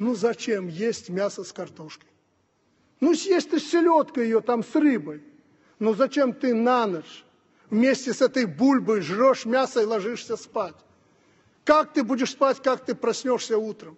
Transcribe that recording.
Ну зачем есть мясо с картошкой? Ну съесть ты селедка ее там с рыбой. но ну, зачем ты на ночь вместе с этой бульбой жрешь мясо и ложишься спать? Как ты будешь спать, как ты проснешься утром?